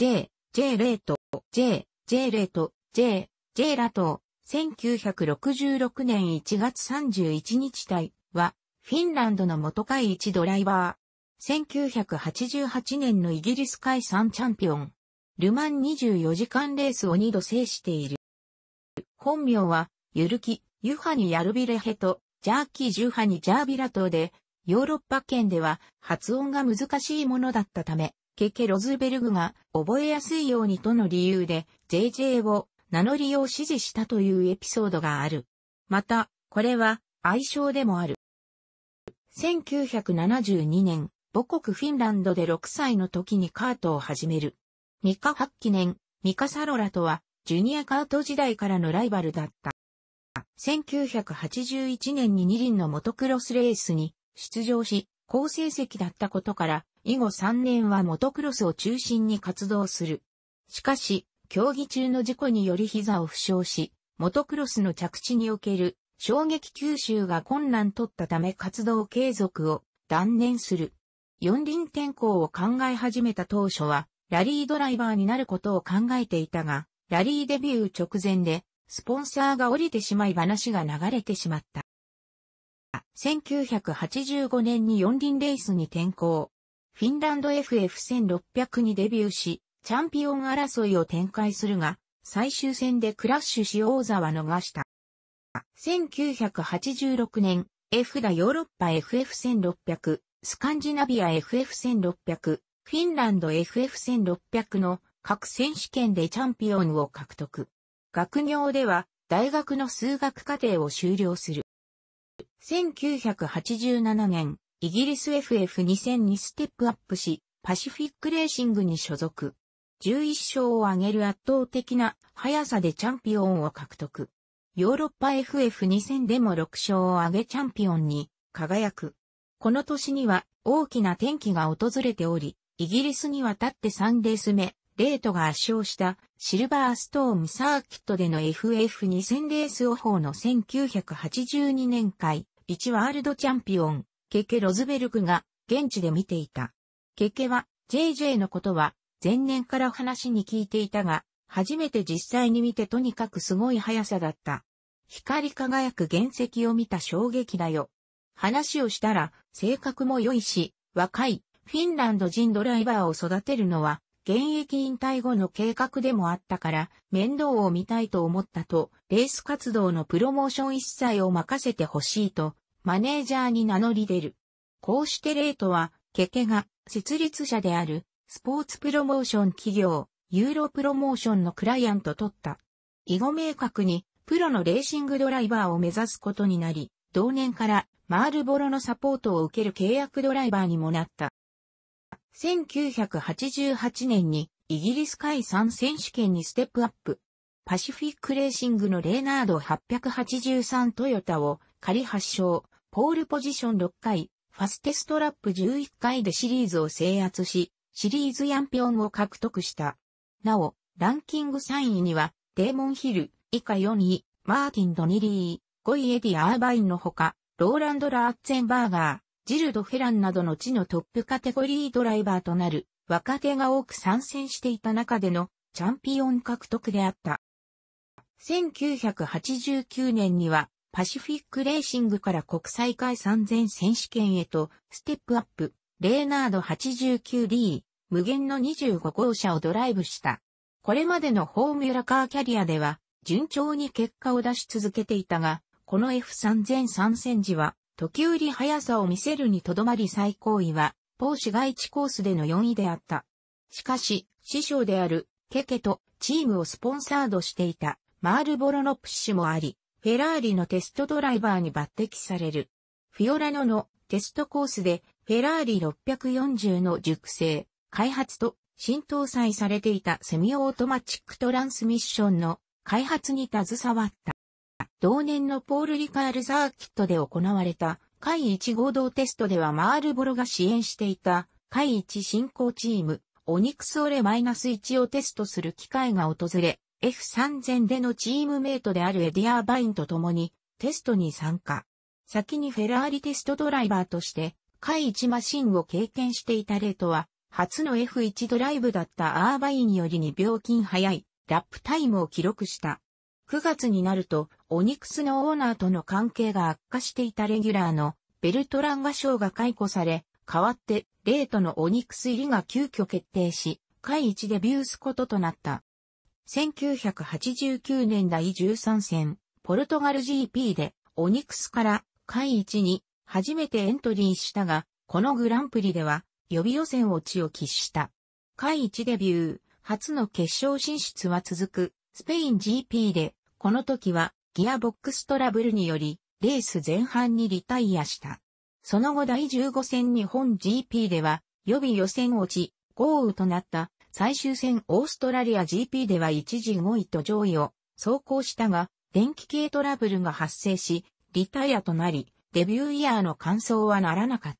J、J レート、J、J レート、J、J ラト1966年1月31日隊は、フィンランドの元会一ドライバー。1988年のイギリス海3チャンピオン。ルマン24時間レースを2度制している。本名は、ゆるき、ユハニ・ヤルビレヘと、ジャーキー・ジュハニ・ジャービラ島で、ヨーロッパ圏では発音が難しいものだったため、ケケロズベルグが覚えやすいようにとの理由で JJ を名乗りを指示したというエピソードがある。また、これは愛称でもある。1972年、母国フィンランドで6歳の時にカートを始める。ミカ8記念、ミカサロラとは、ジュニアカート時代からのライバルだった。1981年に二輪のモトクロスレースに出場し、好成績だったことから、以後3年はモトクロスを中心に活動する。しかし、競技中の事故により膝を負傷し、モトクロスの着地における衝撃吸収が困難とったため活動継続を断念する。四輪転向を考え始めた当初は、ラリードライバーになることを考えていたが、ラリーデビュー直前で、スポンサーが降りてしまい話が流れてしまった。1985年に四輪レースに転向。フィンランド FF1600 にデビューし、チャンピオン争いを展開するが、最終戦でクラッシュし王座は逃した。1986年、F だヨーロッパ FF1600、スカンジナビア FF1600、フィンランド FF1600 の各選手権でチャンピオンを獲得。学業では大学の数学課程を修了する。1987年、イギリス FF2000 にステップアップし、パシフィックレーシングに所属。11勝を挙げる圧倒的な速さでチャンピオンを獲得。ヨーロッパ FF2000 でも6勝を挙げチャンピオンに輝く。この年には大きな転機が訪れており、イギリスに渡って3レース目、レートが圧勝したシルバーストームサーキットでの FF2000 レースオフォーの1982年会1ワールドチャンピオン、ケケ・ロズベルクが現地で見ていた。ケケは JJ のことは前年から話に聞いていたが、初めて実際に見てとにかくすごい速さだった。光り輝く原石を見た衝撃だよ。話をしたら性格も良いし、若いフィンランド人ドライバーを育てるのは現役引退後の計画でもあったから面倒を見たいと思ったと、レース活動のプロモーション一切を任せてほしいとマネージャーに名乗り出る。こうしてレートは、ケケが設立者であるスポーツプロモーション企業、ユーロプロモーションのクライアントとった。以後明確にプロのレーシングドライバーを目指すことになり、同年からマールボロのサポートを受ける契約ドライバーにもなった。1988年にイギリス海産選手権にステップアップ。パシフィックレーシングのレーナード883トヨタを仮発祥、ポールポジション6回、ファステストラップ11回でシリーズを制圧し、シリーズヤンピオンを獲得した。なお、ランキング3位には、デーモンヒル、以下4位、マーティン・ドニリー、5位エディ・アーバインのほか、ローランド・ラーツェンバーガー、ジルド・フェランなどの地のトップカテゴリードライバーとなる、若手が多く参戦していた中での、チャンピオン獲得であった。1989年には、パシフィックレーシングから国際会3000選手権へと、ステップアップ、レーナード 89D、無限の25号車をドライブした。これまでのフォーミュラカーキャリアでは、順調に結果を出し続けていたが、この F3000 参戦時は、時折速さを見せるにとどまり最高位は、ポー市街地コースでの4位であった。しかし、師匠である、ケケとチームをスポンサードしていた、マールボロノプッシュもあり、フェラーリのテストドライバーに抜擢される。フィオラノのテストコースでフェラーリ640の熟成、開発と新搭載されていたセミオートマチックトランスミッションの開発に携わった。同年のポール・リカール・サーキットで行われた、会1合同テストではマールボロが支援していた、会1進行チーム、オニクスオレ -1 をテストする機会が訪れ、F3000 でのチームメイトであるエディアーバインと共にテストに参加。先にフェラーリテストドライバーとして、海1マシンを経験していたレートは、初の F1 ドライブだったアーバインより2秒金早いラップタイムを記録した。9月になると、オニクスのオーナーとの関係が悪化していたレギュラーのベルトランガ賞が解雇され、代わってレートのオニクス入りが急遽決定し、下位1デビューすこととなった。1989年第13戦、ポルトガル GP で、オニクスから会一に初めてエントリーしたが、このグランプリでは予備予選落ちを喫した。会一デビュー、初の決勝進出は続く、スペイン GP で、この時はギアボックストラブルにより、レース前半にリタイアした。その後第15戦日本 GP では、予備予選落ち、豪雨となった最終戦オーストラリア GP では一時5位と上位を走行したが、電気系トラブルが発生し、リタイアとなり、デビューイヤーの完走はならなかっ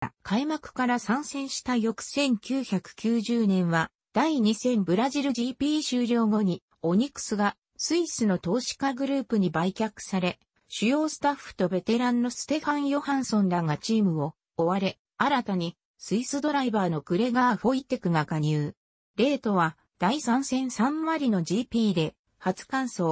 た。開幕から参戦した翌1990年は、第2戦ブラジル GP 終了後に、オニクスがスイスの投資家グループに売却され、主要スタッフとベテランのステファン・ヨハンソンらがチームを追われ、新たにスイスドライバーのクレガー・フォイテクが加入。レートは、第3戦3割の GP で、初完走、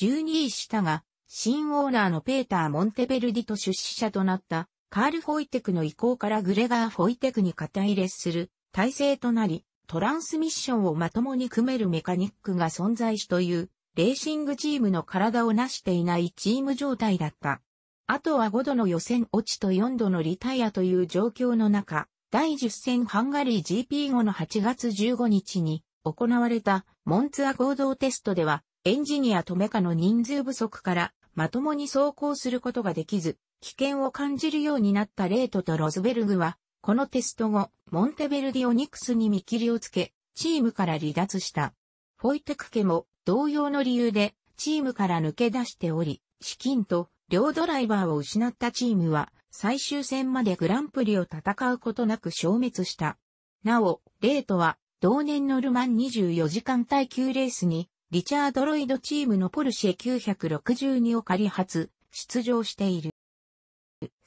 12位したが、新オーナーのペーター・モンテベルディと出資者となった、カール・フォイテクの意向からグレガー・フォイテクに肩入れする体制となり、トランスミッションをまともに組めるメカニックが存在しという、レーシングチームの体を成していないチーム状態だった。あとは5度の予選落ちと4度のリタイアという状況の中、第10戦ハンガリー GP 後の8月15日に行われたモンツア合同テストではエンジニアとメカの人数不足からまともに走行することができず危険を感じるようになったレートとロズベルグはこのテスト後モンテベルディオニクスに見切りをつけチームから離脱した。フォイテク家も同様の理由でチームから抜け出しており資金と両ドライバーを失ったチームは最終戦までグランプリを戦うことなく消滅した。なお、レートは、同年のルマン24時間耐久レースに、リチャード・ロイドチームのポルシェ962を仮発、出場している。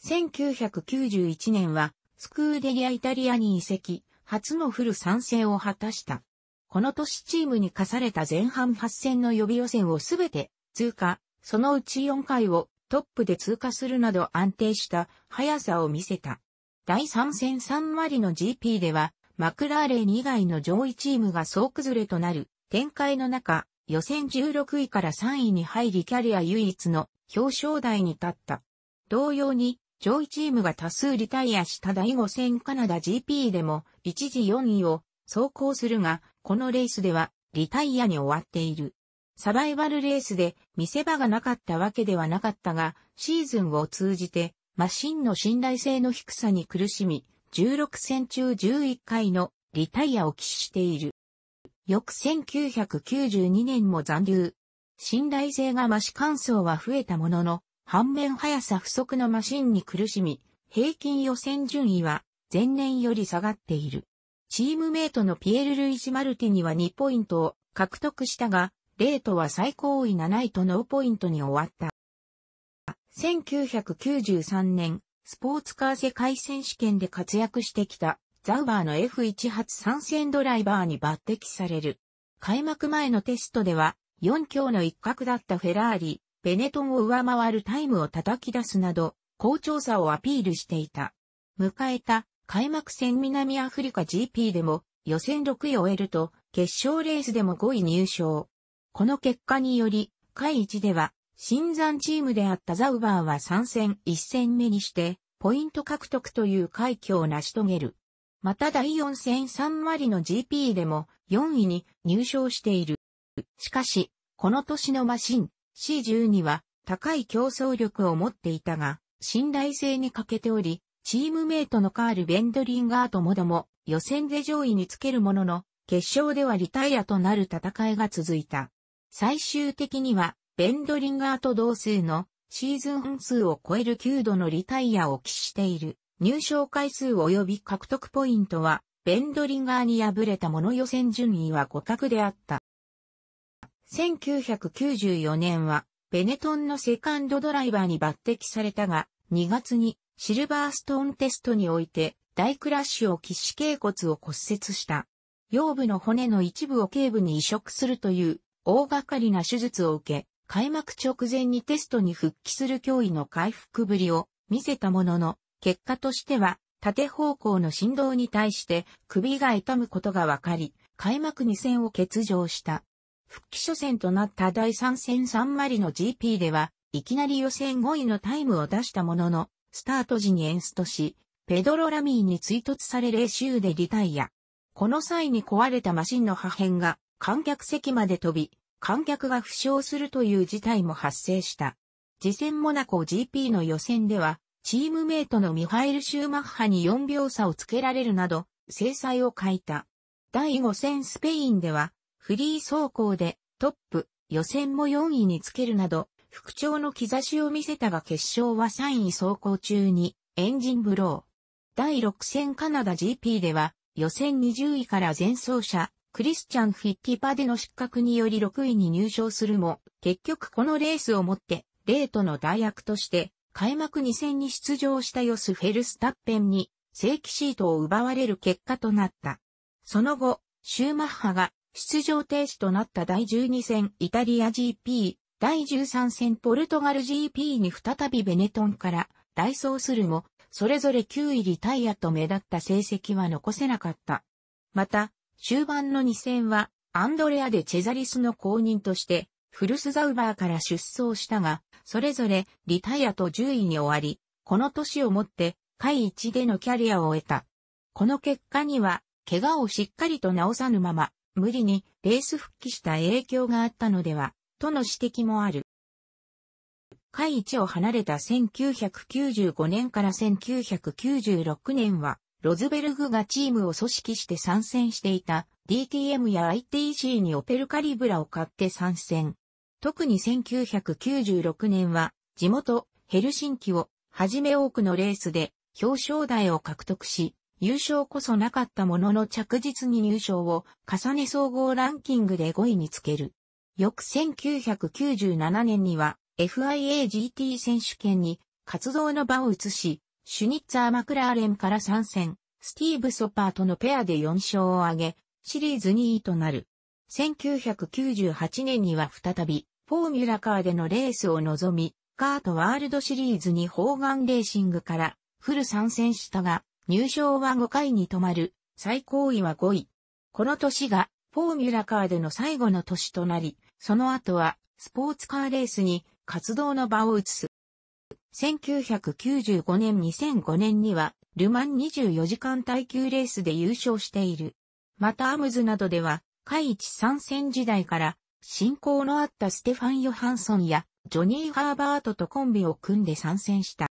1991年は、スクーデリアイタリアに移籍、初のフル参戦を果たした。この年チームに課された前半8戦の予備予選をすべて通過、そのうち4回をトップで通過するなど安定した速さを見せた。第3戦3割の GP では、マクラーレン以外の上位チームが総崩れとなる展開の中、予選16位から3位に入りキャリア唯一の表彰台に立った。同様に、上位チームが多数リタイアした第5戦カナダ GP でも一時4位を走行するが、このレースではリタイアに終わっている。サバイバルレースで見せ場がなかったわけではなかったが、シーズンを通じてマシンの信頼性の低さに苦しみ、16戦中11回のリタイアを喫している。翌1992年も残留。信頼性が増し乾燥は増えたものの、反面速さ不足のマシンに苦しみ、平均予選順位は前年より下がっている。チームメイトのピエール・ルイジ・マルティには2ポイントを獲得したが、レートは最高位7位とノーポイントに終わった。1993年、スポーツカー世界選手権で活躍してきた、ザウバーの F1 発参戦ドライバーに抜擢される。開幕前のテストでは、4強の一角だったフェラーリ、ベネトンを上回るタイムを叩き出すなど、好調さをアピールしていた。迎えた開幕戦南アフリカ GP でも予選6位を終えると決勝レースでも5位入賞。この結果により、会一では、新山チームであったザウバーは3戦1戦目にして、ポイント獲得という快挙を成し遂げる。また第4戦3割の GP でも4位に入賞している。しかし、この年のマシン C12 は高い競争力を持っていたが、信頼性に欠けており、チームメイトのカール・ベンドリンガーともども予選で上位につけるものの、決勝ではリタイアとなる戦いが続いた。最終的には、ベンドリンガーと同数のシーズン数を超える9度のリタイアを期している。入賞回数及び獲得ポイントは、ベンドリンガーに敗れたもの予選順位は互角であった。1994年は、ベネトンのセカンドドライバーに抜擢されたが、2月にシルバーストーンテストにおいて大クラッシュを喫し頸骨を骨折した。腰部の骨の一部を頸部に移植するという大掛かりな手術を受け、開幕直前にテストに復帰する脅威の回復ぶりを見せたものの、結果としては、縦方向の振動に対して首が痛むことが分かり、開幕2戦を欠場した。復帰初戦となった第3戦サンマリの GP では、いきなり予選5位のタイムを出したものの、スタート時にエンストし、ペドロ・ラミーに追突され0周でリタイア。この際に壊れたマシンの破片が観客席まで飛び、観客が負傷するという事態も発生した。次戦モナコ GP の予選では、チームメイトのミハイル・シューマッハに4秒差をつけられるなど、制裁を欠いた。第5戦スペインでは、フリー走行でトップ、予選も4位につけるなど、復調の兆しを見せたが決勝は3位走行中にエンジンブロー。第6戦カナダ GP では、予選20位から前走車、クリスチャン・フィッティパでの失格により6位に入賞するも、結局このレースをもって、レートの代役として、開幕2戦に出場したヨス・フェルスタッペンに、正規シートを奪われる結果となった。その後、シューマッハが出場停止となった第12戦イタリア GP、第13戦ポルトガル GP に再びベネトンから代走するも、それぞれ9位リタイアと目立った成績は残せなかった。また、終盤の2戦は、アンドレアでチェザリスの公認として、フルスザウバーから出走したが、それぞれリタイアと10位に終わり、この年をもって、会1でのキャリアを終えた。この結果には、怪我をしっかりと治さぬまま、無理にレース復帰した影響があったのでは、との指摘もある。会1を離れた1995年から1996年は、ロズベルグがチームを組織して参戦していた DTM や ITC にオペルカリブラを買って参戦。特に1996年は地元ヘルシンキをはじめ多くのレースで表彰台を獲得し、優勝こそなかったものの着実に入賞を重ね総合ランキングで5位につける。翌1997年には FIA GT 選手権に活動の場を移し、シュニッツァー・マクラーレンから参戦、スティーブ・ソパーとのペアで4勝を挙げ、シリーズ2位となる。1998年には再び、フォーミュラカーでのレースを望み、カートワールドシリーズに方眼レーシングからフル参戦したが、入賞は5回に止まる、最高位は5位。この年が、フォーミュラカーでの最後の年となり、その後は、スポーツカーレースに活動の場を移す。1995年2005年には、ルマン24時間耐久レースで優勝している。またアムズなどでは、海一参戦時代から、進行のあったステファン・ヨハンソンや、ジョニー・ハーバートとコンビを組んで参戦した。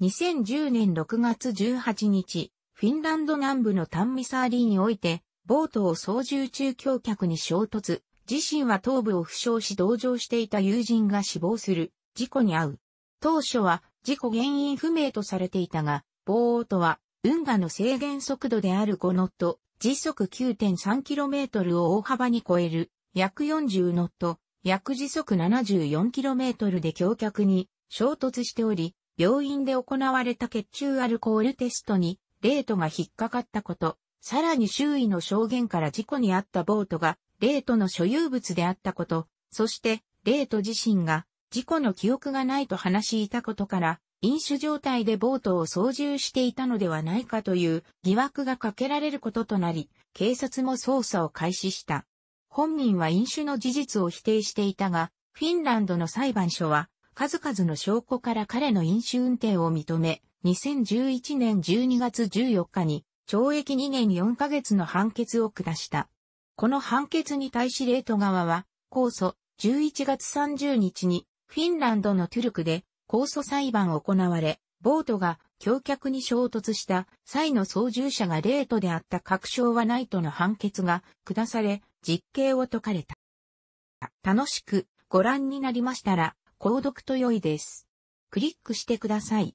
2010年6月18日、フィンランド南部のタンミサーリーにおいて、ボートを操縦中橋脚に衝突、自身は頭部を負傷し同乗していた友人が死亡する、事故に遭う。当初は事故原因不明とされていたが、ボートは運河の制限速度である5ノット、時速 9.3km を大幅に超える約40ノット、約時速 74km で橋脚に衝突しており、病院で行われた血中アルコールテストにレートが引っかかったこと、さらに周囲の証言から事故にあったボートがレートの所有物であったこと、そしてレート自身が事故の記憶がないと話しいたことから、飲酒状態でボートを操縦していたのではないかという疑惑がかけられることとなり、警察も捜査を開始した。本人は飲酒の事実を否定していたが、フィンランドの裁判所は、数々の証拠から彼の飲酒運転を認め、2011年12月14日に懲役2年4ヶ月の判決を下した。この判決に対しレート側は、控訴11月30日にフィンランドのトゥルクで控訴裁判行われ、ボートが橋脚に衝突した際の操縦者がレートであった確証はないとの判決が下され、実刑を解かれた。楽しくご覧になりましたら、購読と良いです。クリックしてください。